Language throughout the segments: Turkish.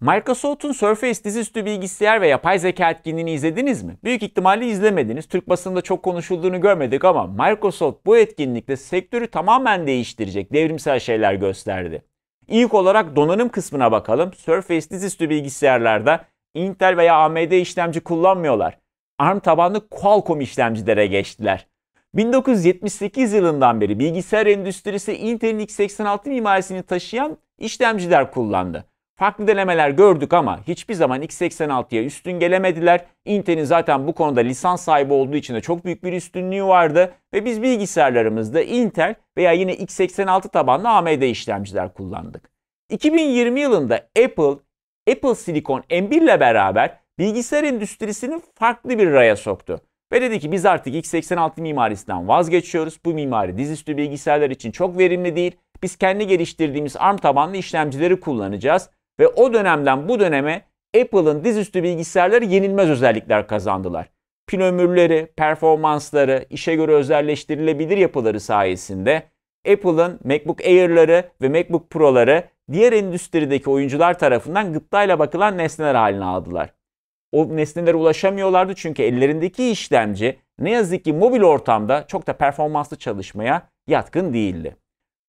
Microsoft'un Surface dizüstü bilgisayar ve yapay zeka etkinliğini izlediniz mi? Büyük ihtimalle izlemediniz. Türk basında çok konuşulduğunu görmedik ama Microsoft bu etkinlikte sektörü tamamen değiştirecek devrimsel şeyler gösterdi. İlk olarak donanım kısmına bakalım. Surface dizüstü bilgisayarlarda Intel veya AMD işlemci kullanmıyorlar. ARM tabanlı Qualcomm işlemcilere geçtiler. 1978 yılından beri bilgisayar endüstrisi Intel'in x86 mimarisini taşıyan işlemciler kullandı. Farklı denemeler gördük ama hiçbir zaman x86'ya üstün gelemediler. Intel'in zaten bu konuda lisans sahibi olduğu için de çok büyük bir üstünlüğü vardı. Ve biz bilgisayarlarımızda Intel veya yine x86 tabanlı AMD işlemciler kullandık. 2020 yılında Apple, Apple Silicon M1 ile beraber bilgisayar endüstrisini farklı bir raya soktu. Ve dedi ki biz artık x86 mimarisinden vazgeçiyoruz. Bu mimari dizüstü bilgisayarlar için çok verimli değil. Biz kendi geliştirdiğimiz ARM tabanlı işlemcileri kullanacağız. Ve o dönemden bu döneme Apple'ın dizüstü bilgisayarları yenilmez özellikler kazandılar. Pil ömürleri, performansları, işe göre özelleştirilebilir yapıları sayesinde Apple'ın MacBook Air'ları ve MacBook Pro'ları diğer endüstrideki oyuncular tarafından gıptayla bakılan nesneler haline aldılar. O nesnelere ulaşamıyorlardı çünkü ellerindeki işlemci ne yazık ki mobil ortamda çok da performanslı çalışmaya yatkın değildi.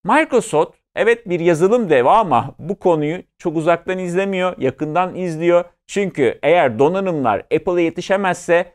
Microsoft Evet bir yazılım dev ama bu konuyu çok uzaktan izlemiyor, yakından izliyor. Çünkü eğer donanımlar Apple'a yetişemezse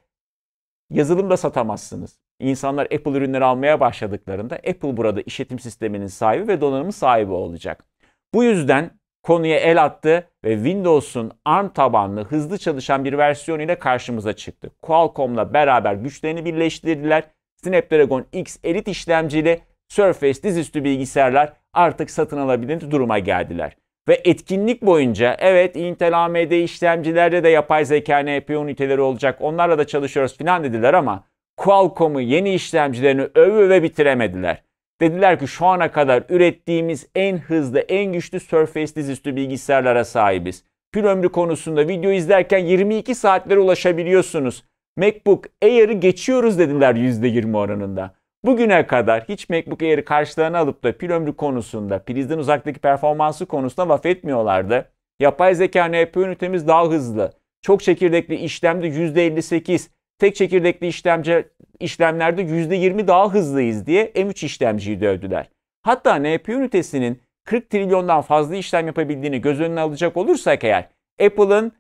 yazılım da satamazsınız. İnsanlar Apple ürünleri almaya başladıklarında Apple burada işletim sisteminin sahibi ve donanımın sahibi olacak. Bu yüzden konuya el attı ve Windows'un ARM tabanlı hızlı çalışan bir versiyonu ile karşımıza çıktı. Qualcomm'la beraber güçlerini birleştirdiler. Snapdragon X Elite işlemcili Surface dizüstü bilgisayarlar artık satın alabilir duruma geldiler. Ve etkinlik boyunca evet Intel AMD işlemcilerde de yapay zeka NPU üniteleri olacak onlarla da çalışıyoruz filan dediler ama Qualcomm'u yeni işlemcilerini öve ve bitiremediler. Dediler ki şu ana kadar ürettiğimiz en hızlı, en güçlü Surface dizüstü bilgisayarlara sahibiz. Pil ömrü konusunda video izlerken 22 saatlere ulaşabiliyorsunuz. MacBook Air'ı geçiyoruz dediler %20 oranında. Bugüne kadar hiç MacBook Air'i karşılarına alıp da pil ömrü konusunda, prizden uzaktaki performansı konusunda laf etmiyorlardı. Yapay zeka NP ünitemiz daha hızlı. Çok çekirdekli işlemde %58, tek çekirdekli işlemci işlemlerde %20 daha hızlıyız diye M3 işlemciyi dövdüler. Hatta NPU ünitesinin 40 trilyondan fazla işlem yapabildiğini göz önüne alacak olursak eğer Apple'ın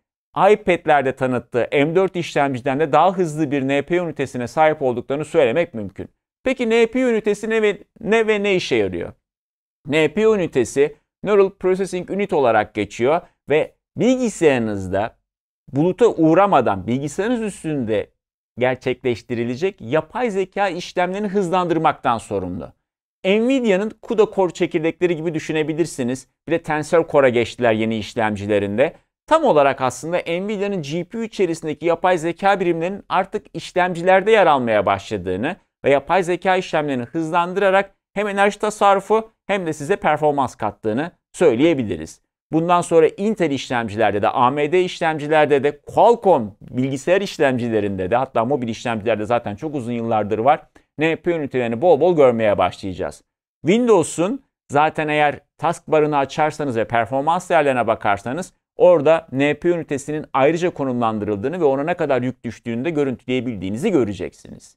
iPad'lerde tanıttığı M4 işlemciden de daha hızlı bir NPU ünitesine sahip olduklarını söylemek mümkün. Peki NPU ünitesi ne ve ne, ve ne işe yarıyor? NPU ünitesi Neural Processing Unit olarak geçiyor ve bilgisayarınızda buluta uğramadan bilgisayarınız üstünde gerçekleştirilecek yapay zeka işlemlerini hızlandırmaktan sorumlu. Nvidia'nın CUDA Core çekirdekleri gibi düşünebilirsiniz. Bir de Tensor Core'a geçtiler yeni işlemcilerinde. Tam olarak aslında Nvidia'nın GPU içerisindeki yapay zeka birimlerinin artık işlemcilerde yer almaya başladığını ve yapay zeka işlemlerini hızlandırarak hem enerji tasarrufu hem de size performans kattığını söyleyebiliriz. Bundan sonra Intel işlemcilerde de, AMD işlemcilerde de, Qualcomm bilgisayar işlemcilerinde de hatta mobil işlemcilerde zaten çok uzun yıllardır var. NPU ünitelerini bol bol görmeye başlayacağız. Windows'un zaten eğer task barını açarsanız ve performans değerlerine bakarsanız orada NPU ünitesinin ayrıca konumlandırıldığını ve ona ne kadar yük düştüğünü de görüntüleyebildiğinizi göreceksiniz.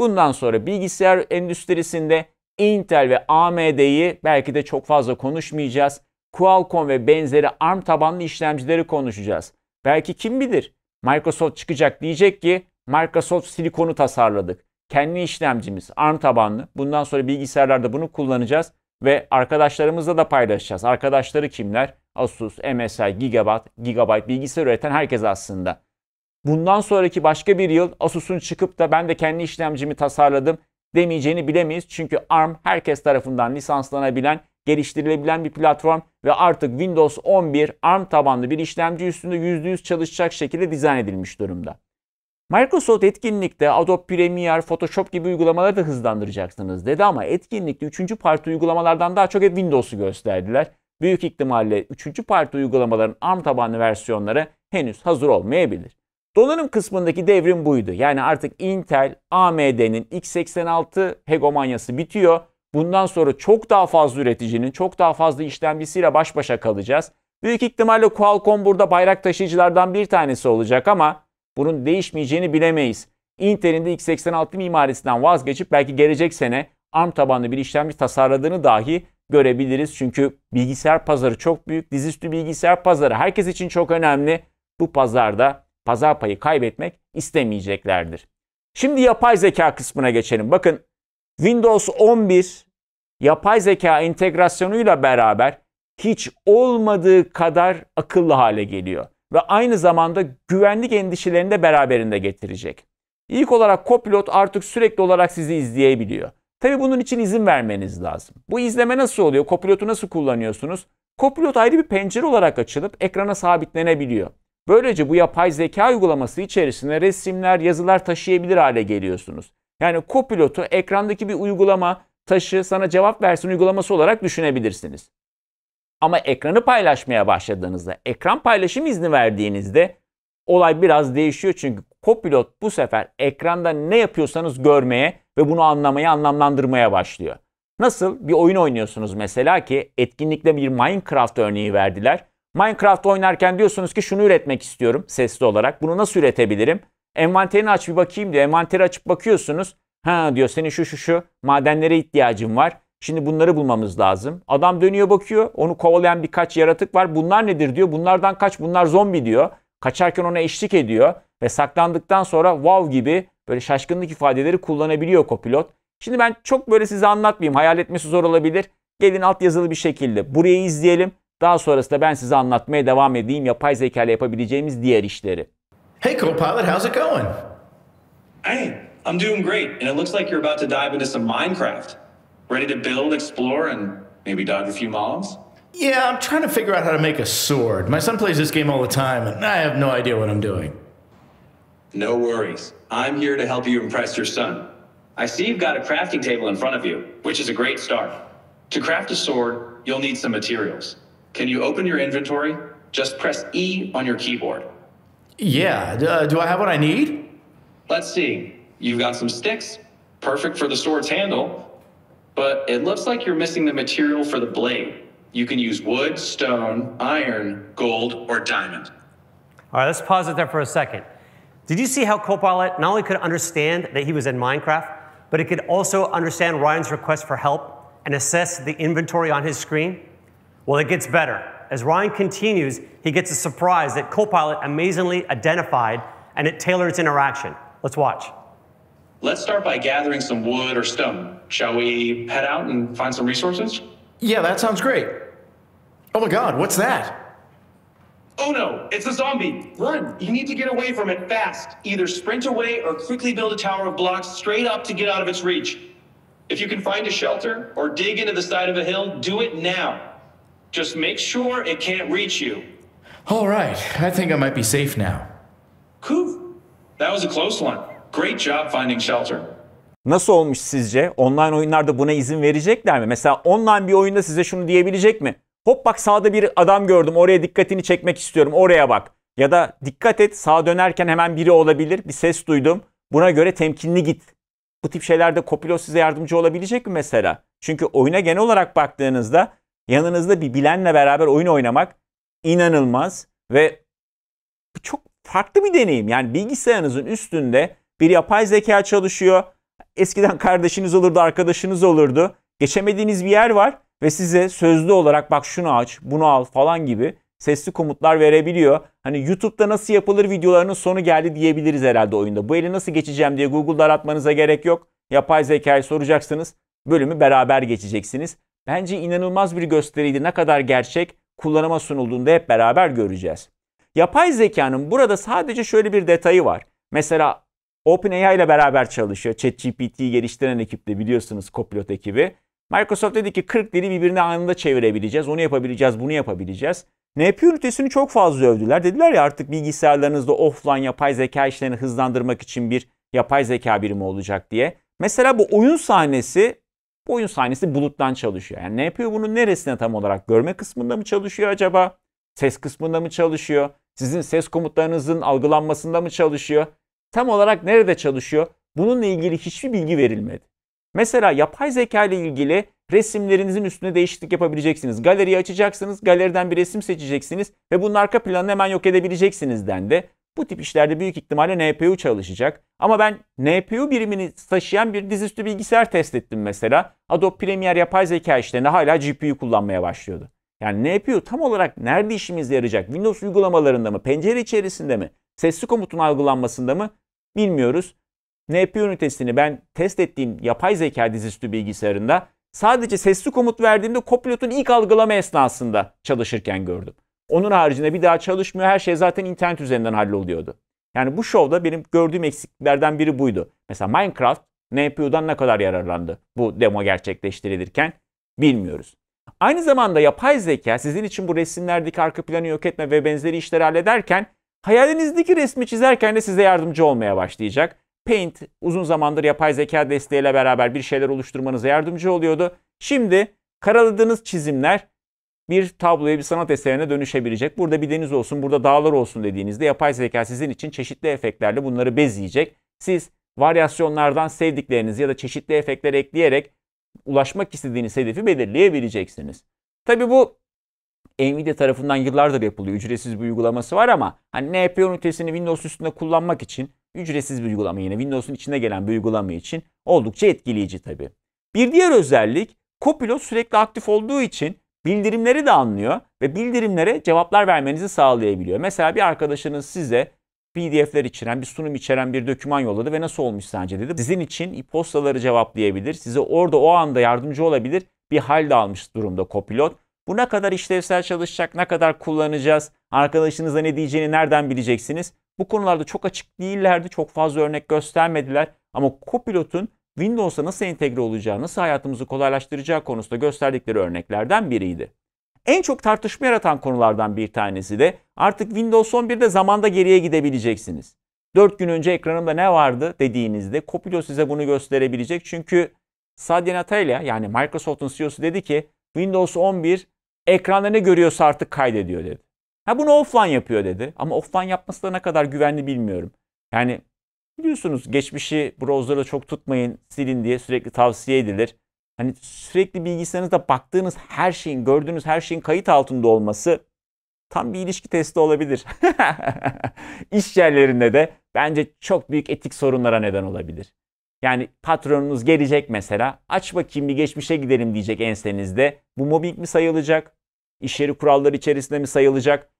Bundan sonra bilgisayar endüstrisinde Intel ve AMD'yi belki de çok fazla konuşmayacağız. Qualcomm ve benzeri ARM tabanlı işlemcileri konuşacağız. Belki kim bilir Microsoft çıkacak diyecek ki Microsoft silikonu tasarladık. Kendi işlemcimiz ARM tabanlı. Bundan sonra bilgisayarlarda bunu kullanacağız ve arkadaşlarımızla da paylaşacağız. Arkadaşları kimler? Asus, MSI, Gigabyte, Gigabyte bilgisayar üreten herkes aslında bundan sonraki başka bir yıl Asus'un çıkıp da ben de kendi işlemcimi tasarladım demeyeceğini bilemeyiz. Çünkü ARM herkes tarafından lisanslanabilen, geliştirilebilen bir platform ve artık Windows 11 ARM tabanlı bir işlemci üstünde %100 çalışacak şekilde dizayn edilmiş durumda. Microsoft etkinlikte Adobe Premiere, Photoshop gibi uygulamaları da hızlandıracaksınız dedi ama etkinlikte 3. parti uygulamalardan daha çok Windows'u gösterdiler. Büyük ihtimalle 3. parti uygulamaların ARM tabanlı versiyonları henüz hazır olmayabilir. Donanım kısmındaki devrim buydu. Yani artık Intel, AMD'nin x86 hegemonyası bitiyor. Bundan sonra çok daha fazla üreticinin, çok daha fazla işlemcisiyle baş başa kalacağız. Büyük ihtimalle Qualcomm burada bayrak taşıyıcılardan bir tanesi olacak ama bunun değişmeyeceğini bilemeyiz. Intel'in de x86 mimarisinden vazgeçip belki gelecek sene ARM tabanlı bir işlemci tasarladığını dahi görebiliriz. Çünkü bilgisayar pazarı çok büyük. Dizüstü bilgisayar pazarı herkes için çok önemli. Bu pazarda pazar payı kaybetmek istemeyeceklerdir. Şimdi yapay zeka kısmına geçelim. Bakın Windows 11 yapay zeka entegrasyonuyla beraber hiç olmadığı kadar akıllı hale geliyor ve aynı zamanda güvenlik endişelerini de beraberinde getirecek. İlk olarak Copilot artık sürekli olarak sizi izleyebiliyor. Tabi bunun için izin vermeniz lazım. Bu izleme nasıl oluyor? Copilot'u nasıl kullanıyorsunuz? Copilot ayrı bir pencere olarak açılıp ekrana sabitlenebiliyor. Böylece bu yapay zeka uygulaması içerisine resimler, yazılar taşıyabilir hale geliyorsunuz. Yani copilotu ekrandaki bir uygulama taşı sana cevap versin uygulaması olarak düşünebilirsiniz. Ama ekranı paylaşmaya başladığınızda, ekran paylaşım izni verdiğinizde olay biraz değişiyor. Çünkü Copilot bu sefer ekranda ne yapıyorsanız görmeye ve bunu anlamaya, anlamlandırmaya başlıyor. Nasıl? Bir oyun oynuyorsunuz mesela ki etkinlikte bir Minecraft örneği verdiler. Minecraft oynarken diyorsunuz ki şunu üretmek istiyorum sesli olarak. Bunu nasıl üretebilirim? Envanterini aç bir bakayım diyor. Envanteri açıp bakıyorsunuz. Ha diyor senin şu şu şu madenlere ihtiyacın var. Şimdi bunları bulmamız lazım. Adam dönüyor bakıyor. Onu kovalayan birkaç yaratık var. Bunlar nedir diyor. Bunlardan kaç bunlar zombi diyor. Kaçarken ona eşlik ediyor. Ve saklandıktan sonra wow gibi böyle şaşkınlık ifadeleri kullanabiliyor kopilot. Şimdi ben çok böyle size anlatmayayım. Hayal etmesi zor olabilir. Gelin alt yazılı bir şekilde burayı izleyelim. Daha sonrasında ben size anlatmaya devam edeyim yapay zeka ile yapabileceğimiz diğer işleri. Hey Copilot, how's it going? Hey, I'm doing great and it looks like you're about to dive into some Minecraft. Ready to build, explore and maybe dodge a few mobs? Yeah, I'm trying to figure out how to make a sword. My son plays this game all the time, and I have no idea what I'm doing. No worries. I'm here to help you impress your son. I see you've got a crafting table in front of you, which is a great start. To craft a sword, you'll need some materials. Can you open your inventory? Just press E on your keyboard. Yeah. Uh, do I have what I need? Let's see. You've got some sticks, perfect for the sword's handle, but it looks like you're missing the material for the blade. You can use wood, stone, iron, gold, or diamond. All right, let's pause it there for a second. Did you see how Copilot not only could understand that he was in Minecraft, but it could also understand Ryan's request for help and assess the inventory on his screen? Well, it gets better. As Ryan continues, he gets a surprise that Copilot amazingly identified and it tailors interaction. Let's watch. Let's start by gathering some wood or stone. Shall we head out and find some resources? Yeah, that sounds great. Oh my god, what's that? Oh no, it's a zombie. Run! You need to get away from it fast. Either sprint away or quickly build a tower of blocks straight up to get out of its reach. If you can find a shelter or dig into the side of a hill, do it now. Just make sure it can't reach you. All right, I think I might be safe now. Cool. That was a close one. Great job finding shelter. Nasıl olmuş sizce? Online oyunlarda buna izin verecekler mi? Mesela online bir oyunda size şunu diyebilecek mi? Hop bak sağda bir adam gördüm oraya dikkatini çekmek istiyorum oraya bak. Ya da dikkat et sağa dönerken hemen biri olabilir bir ses duydum buna göre temkinli git. Bu tip şeylerde Copilot size yardımcı olabilecek mi mesela? Çünkü oyuna genel olarak baktığınızda yanınızda bir bilenle beraber oyun oynamak inanılmaz ve çok farklı bir deneyim. Yani bilgisayarınızın üstünde bir yapay zeka çalışıyor. Eskiden kardeşiniz olurdu, arkadaşınız olurdu. Geçemediğiniz bir yer var ve size sözlü olarak bak şunu aç, bunu al falan gibi sesli komutlar verebiliyor. Hani YouTube'da nasıl yapılır videolarının sonu geldi diyebiliriz herhalde oyunda. Bu eli nasıl geçeceğim diye Google'da aratmanıza gerek yok. Yapay zekayı soracaksınız. Bölümü beraber geçeceksiniz. Bence inanılmaz bir gösteriydi. Ne kadar gerçek kullanıma sunulduğunda hep beraber göreceğiz. Yapay zekanın burada sadece şöyle bir detayı var. Mesela OpenAI ile beraber çalışıyor. ChatGPT'yi geliştiren ekipte biliyorsunuz Copilot ekibi. Microsoft dedi ki 40 dili birbirine anında çevirebileceğiz. Onu yapabileceğiz, bunu yapabileceğiz. NP ünitesini çok fazla övdüler. Dediler ya artık bilgisayarlarınızda offline yapay zeka işlerini hızlandırmak için bir yapay zeka birimi olacak diye. Mesela bu oyun sahnesi Oyun sahnesi buluttan çalışıyor. Yani ne yapıyor bunu neresine tam olarak görme kısmında mı çalışıyor acaba? Ses kısmında mı çalışıyor? Sizin ses komutlarınızın algılanmasında mı çalışıyor? Tam olarak nerede çalışıyor? Bununla ilgili hiçbir bilgi verilmedi. Mesela yapay zeka ile ilgili resimlerinizin üstüne değişiklik yapabileceksiniz. Galeriyi açacaksınız, galeriden bir resim seçeceksiniz ve bunun arka planını hemen yok edebileceksiniz dendi. Bu tip işlerde büyük ihtimalle NPU çalışacak. Ama ben NPU birimini taşıyan bir dizüstü bilgisayar test ettim mesela. Adobe Premiere yapay zeka işlerinde hala GPU kullanmaya başlıyordu. Yani NPU tam olarak nerede işimize yarayacak? Windows uygulamalarında mı? Pencere içerisinde mi? Sesli komutun algılanmasında mı? Bilmiyoruz. NPU ünitesini ben test ettiğim yapay zeka dizüstü bilgisayarında sadece sesli komut verdiğimde Copilot'un ilk algılama esnasında çalışırken gördüm. Onun haricinde bir daha çalışmıyor. Her şey zaten internet üzerinden halloluyordu. Yani bu şovda benim gördüğüm eksikliklerden biri buydu. Mesela Minecraft NPU'dan ne kadar yararlandı bu demo gerçekleştirilirken bilmiyoruz. Aynı zamanda yapay zeka sizin için bu resimlerdeki arka planı yok etme ve benzeri işleri hallederken hayalinizdeki resmi çizerken de size yardımcı olmaya başlayacak. Paint uzun zamandır yapay zeka desteğiyle beraber bir şeyler oluşturmanıza yardımcı oluyordu. Şimdi karaladığınız çizimler bir tabloya, bir sanat eserine dönüşebilecek. Burada bir deniz olsun, burada dağlar olsun dediğinizde yapay zeka sizin için çeşitli efektlerle bunları bezleyecek. Siz varyasyonlardan sevdikleriniz ya da çeşitli efektler ekleyerek ulaşmak istediğiniz hedefi belirleyebileceksiniz. Tabi bu Nvidia tarafından yıllardır yapılıyor. Ücretsiz bir uygulaması var ama hani NP ünitesini Windows üstünde kullanmak için ücretsiz bir uygulama yine Windows'un içine gelen bir uygulama için oldukça etkileyici tabi. Bir diğer özellik Copilot sürekli aktif olduğu için Bildirimleri de anlıyor ve bildirimlere cevaplar vermenizi sağlayabiliyor. Mesela bir arkadaşınız size PDF'ler içeren, bir sunum içeren bir doküman yolladı ve nasıl olmuş sence dedi. Sizin için postaları cevaplayabilir, size orada o anda yardımcı olabilir bir hal de almış durumda Copilot. Bu ne kadar işlevsel çalışacak, ne kadar kullanacağız, arkadaşınıza ne diyeceğini nereden bileceksiniz? Bu konularda çok açık değillerdi, çok fazla örnek göstermediler. Ama Copilot'un Windows'a nasıl entegre olacağı, nasıl hayatımızı kolaylaştıracağı konusunda gösterdikleri örneklerden biriydi. En çok tartışma yaratan konulardan bir tanesi de artık Windows 11'de zamanda geriye gidebileceksiniz. 4 gün önce ekranımda ne vardı dediğinizde Copilot size bunu gösterebilecek. Çünkü Satya Nadella yani Microsoft'un CEO'su dedi ki Windows 11 ekranda ne görüyorsa artık kaydediyor dedi. Ha bunu offline yapıyor dedi ama offline yapması da ne kadar güvenli bilmiyorum. Yani Biliyorsunuz geçmişi browser'da çok tutmayın, silin diye sürekli tavsiye edilir. Hani sürekli bilgisayarınızda baktığınız her şeyin, gördüğünüz her şeyin kayıt altında olması tam bir ilişki testi olabilir. İş yerlerinde de bence çok büyük etik sorunlara neden olabilir. Yani patronunuz gelecek mesela, aç bakayım bir geçmişe gidelim diyecek ensenizde. Bu mobbing mi sayılacak? İş yeri kuralları içerisinde mi sayılacak?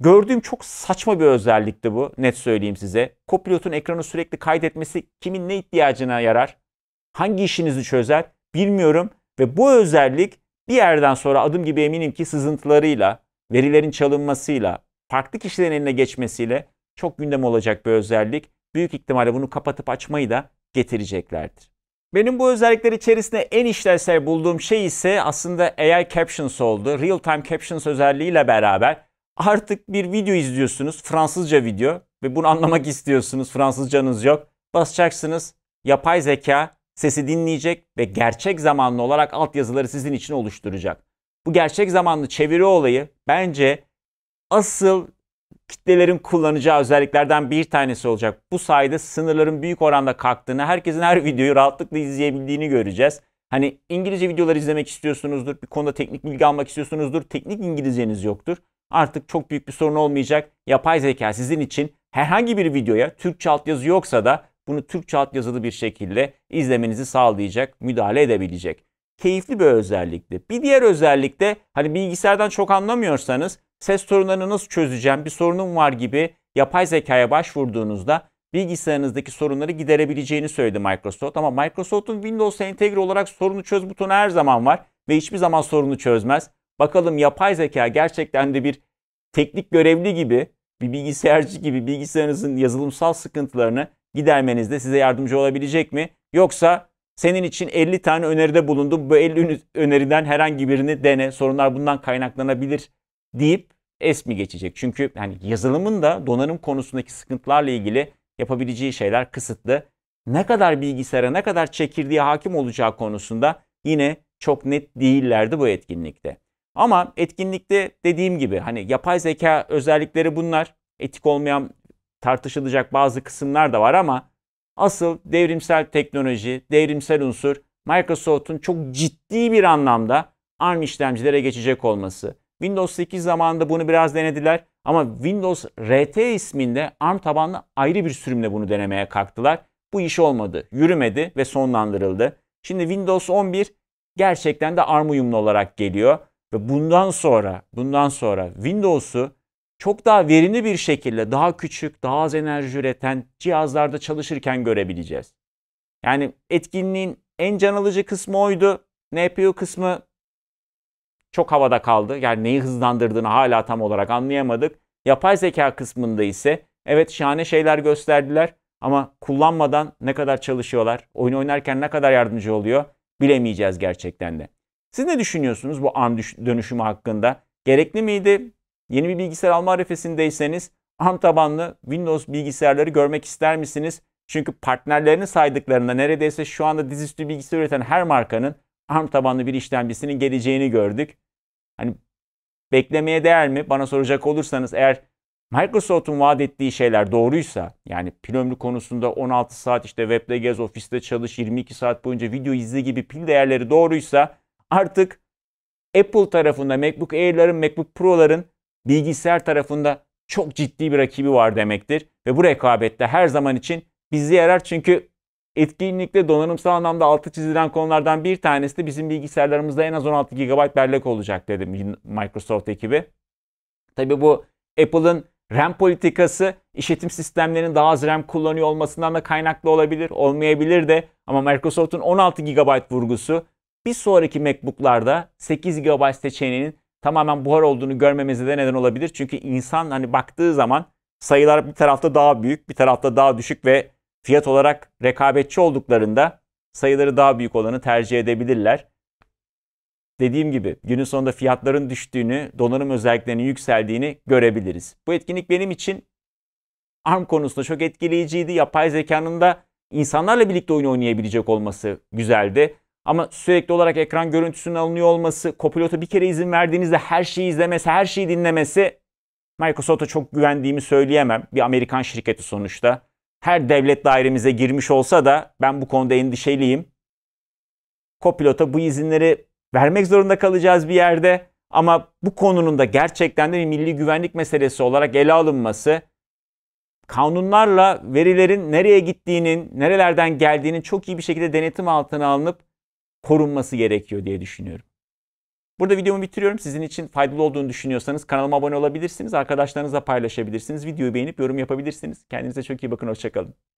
Gördüğüm çok saçma bir özellikti bu net söyleyeyim size. Kopilot'un ekranı sürekli kaydetmesi kimin ne ihtiyacına yarar? Hangi işinizi çözer? Bilmiyorum ve bu özellik bir yerden sonra adım gibi eminim ki sızıntılarıyla, verilerin çalınmasıyla, farklı kişilerin eline geçmesiyle çok gündem olacak bir özellik. Büyük ihtimalle bunu kapatıp açmayı da getireceklerdir. Benim bu özellikler içerisinde en işlevsel bulduğum şey ise aslında AI Captions oldu. Real Time Captions özelliğiyle beraber Artık bir video izliyorsunuz. Fransızca video ve bunu anlamak istiyorsunuz. Fransızcanız yok. Basacaksınız. Yapay zeka sesi dinleyecek ve gerçek zamanlı olarak altyazıları sizin için oluşturacak. Bu gerçek zamanlı çeviri olayı bence asıl kitlelerin kullanacağı özelliklerden bir tanesi olacak. Bu sayede sınırların büyük oranda kalktığını, herkesin her videoyu rahatlıkla izleyebildiğini göreceğiz. Hani İngilizce videolar izlemek istiyorsunuzdur, bir konuda teknik bilgi almak istiyorsunuzdur, teknik İngilizceniz yoktur artık çok büyük bir sorun olmayacak. Yapay zeka sizin için herhangi bir videoya Türkçe altyazı yoksa da bunu Türkçe altyazılı bir şekilde izlemenizi sağlayacak, müdahale edebilecek. Keyifli bir özellikti. Bir diğer özellik de hani bilgisayardan çok anlamıyorsanız ses sorunlarını nasıl çözeceğim, bir sorunum var gibi yapay zekaya başvurduğunuzda bilgisayarınızdaki sorunları giderebileceğini söyledi Microsoft. Ama Microsoft'un Windows'a entegre olarak sorunu çöz butonu her zaman var ve hiçbir zaman sorunu çözmez. Bakalım yapay zeka gerçekten de bir teknik görevli gibi, bir bilgisayarcı gibi bilgisayarınızın yazılımsal sıkıntılarını gidermenizde size yardımcı olabilecek mi? Yoksa senin için 50 tane öneride bulundum. Bu 50 öneriden herhangi birini dene. Sorunlar bundan kaynaklanabilir deyip es mi geçecek? Çünkü yani yazılımın da donanım konusundaki sıkıntılarla ilgili yapabileceği şeyler kısıtlı. Ne kadar bilgisayara, ne kadar çekirdeğe hakim olacağı konusunda yine çok net değillerdi bu etkinlikte. Ama etkinlikte dediğim gibi hani yapay zeka özellikleri bunlar. Etik olmayan tartışılacak bazı kısımlar da var ama asıl devrimsel teknoloji, devrimsel unsur Microsoft'un çok ciddi bir anlamda ARM işlemcilere geçecek olması. Windows 8 zamanında bunu biraz denediler ama Windows RT isminde ARM tabanlı ayrı bir sürümle bunu denemeye kalktılar. Bu iş olmadı, yürümedi ve sonlandırıldı. Şimdi Windows 11 gerçekten de ARM uyumlu olarak geliyor. Ve bundan sonra, bundan sonra Windows'u çok daha verimli bir şekilde daha küçük, daha az enerji üreten cihazlarda çalışırken görebileceğiz. Yani etkinliğin en can alıcı kısmı oydu. NPU kısmı çok havada kaldı. Yani neyi hızlandırdığını hala tam olarak anlayamadık. Yapay zeka kısmında ise evet şahane şeyler gösterdiler ama kullanmadan ne kadar çalışıyorlar, oyun oynarken ne kadar yardımcı oluyor bilemeyeceğiz gerçekten de. Siz ne düşünüyorsunuz bu ARM dönüşümü hakkında? Gerekli miydi? Yeni bir bilgisayar alma arifesindeyseniz ARM tabanlı Windows bilgisayarları görmek ister misiniz? Çünkü partnerlerini saydıklarında neredeyse şu anda dizüstü bilgisayar üreten her markanın ARM tabanlı bir işlemcisinin geleceğini gördük. Hani beklemeye değer mi? Bana soracak olursanız eğer Microsoft'un vaat ettiği şeyler doğruysa yani pil ömrü konusunda 16 saat işte webde gez, ofiste çalış, 22 saat boyunca video izle gibi pil değerleri doğruysa artık Apple tarafında MacBook Air'ların, MacBook Pro'ların bilgisayar tarafında çok ciddi bir rakibi var demektir. Ve bu rekabette her zaman için bizi yarar çünkü etkinlikte donanımsal anlamda altı çizilen konulardan bir tanesi de bizim bilgisayarlarımızda en az 16 GB bellek olacak dedim Microsoft ekibi. Tabii bu Apple'ın RAM politikası işletim sistemlerinin daha az RAM kullanıyor olmasından da kaynaklı olabilir, olmayabilir de ama Microsoft'un 16 GB vurgusu bir sonraki MacBook'larda 8 GB seçeneğinin tamamen buhar olduğunu görmemize de neden olabilir. Çünkü insan hani baktığı zaman sayılar bir tarafta daha büyük, bir tarafta daha düşük ve fiyat olarak rekabetçi olduklarında sayıları daha büyük olanı tercih edebilirler. Dediğim gibi günün sonunda fiyatların düştüğünü, donanım özelliklerinin yükseldiğini görebiliriz. Bu etkinlik benim için ARM konusunda çok etkileyiciydi. Yapay zekanın da insanlarla birlikte oyun oynayabilecek olması güzeldi. Ama sürekli olarak ekran görüntüsünün alınıyor olması, copilot'a bir kere izin verdiğinizde her şeyi izlemesi, her şeyi dinlemesi Microsoft'a çok güvendiğimi söyleyemem. Bir Amerikan şirketi sonuçta. Her devlet dairemize girmiş olsa da ben bu konuda endişeliyim. Copilot'a bu izinleri vermek zorunda kalacağız bir yerde. Ama bu konunun da gerçekten de bir milli güvenlik meselesi olarak ele alınması, kanunlarla verilerin nereye gittiğinin, nerelerden geldiğinin çok iyi bir şekilde denetim altına alınıp korunması gerekiyor diye düşünüyorum. Burada videomu bitiriyorum. Sizin için faydalı olduğunu düşünüyorsanız kanalıma abone olabilirsiniz. Arkadaşlarınızla paylaşabilirsiniz. Videoyu beğenip yorum yapabilirsiniz. Kendinize çok iyi bakın. Hoşçakalın.